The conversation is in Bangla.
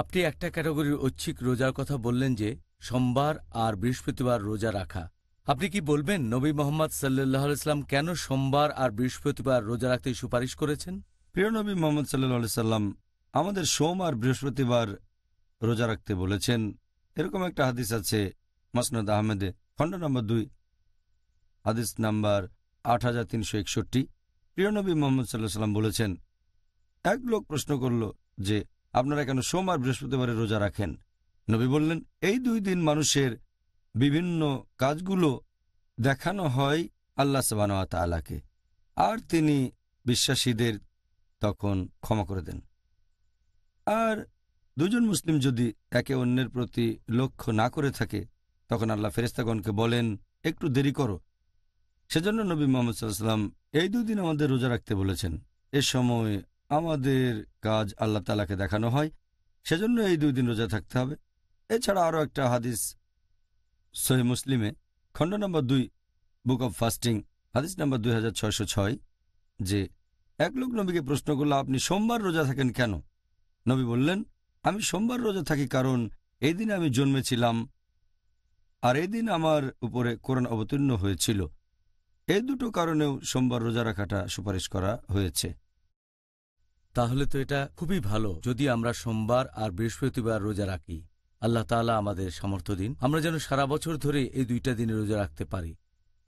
আপনি একটা ক্যাটাগরির ঐচ্ছিক রোজার কথা বললেন যে সোমবার আর বৃহস্পতিবার রোজা রাখা আপনি কি বলবেন নবী মোহাম্মদ সাল্লাহ ইসলাম কেন সোমবার আর বৃহস্পতিবার রোজা রাখতে সুপারিশ করেছেন প্রিয় নবী মোহাম্মদ সাল্লাহ সাল্লাম আমাদের সোম আর বৃহস্পতিবার রোজা রাখতে বলেছেন এরকম একটা হাদিস আছে মাসনাদ আহমেদে খণ্ড নম্বর দুই হাদিস নাম্বার আট হাজার তিনশো একষট্টি প্রিয়নবী মোহাম্মদ সাল্লাহ সাল্লাম বলেছেন এক লোক প্রশ্ন করল যে আপনারা কেন সোম আর বৃহস্পতিবারে রোজা রাখেন নবী বললেন এই দুই দিন মানুষের বিভিন্ন কাজগুলো দেখানো হয় আল্লাহ সবানোয়া আলাকে আর তিনি বিশ্বাসীদের তখন ক্ষমা করে দেন আর দুজন মুসলিম যদি একে অন্যের প্রতি লক্ষ্য না করে থাকে তখন আল্লাহ ফেরেস্তাগণকে বলেন একটু দেরি করো সেজন্য নবী মোহাম্মদ সাল্লাম এই দুদিন আমাদের রোজা রাখতে বলেছেন এ সময় আমাদের কাজ আল্লাহ তালাকে দেখানো হয় সেজন্য এই দুই দিন রোজা থাকতে হবে এছাড়া আরও একটা হাদিস সহি মুসলিমে খণ্ড নম্বর দুই বুক অব ফাস্টিং হাদিস নম্বর দুই যে এক লোক নবীকে প্রশ্ন করল আপনি সোমবার রোজা থাকেন কেন নবী বললেন আমি সোমবার রোজা থাকি কারণ এই দিন আমি জন্মেছিলাম আর এই দিন আমার উপরে কোরআন অবতীর্ণ হয়েছিল এই দুটো কারণেও সোমবার রোজা রাখাটা সুপারিশ করা হয়েছে তাহলে তো এটা খুবই ভালো যদি আমরা সোমবার আর বৃহস্পতিবার রোজা রাখি আল্লাহ তালা আমাদের সামর্থ্য দিন আমরা যেন সারা বছর ধরে এই দুইটা দিনে রোজা রাখতে পারি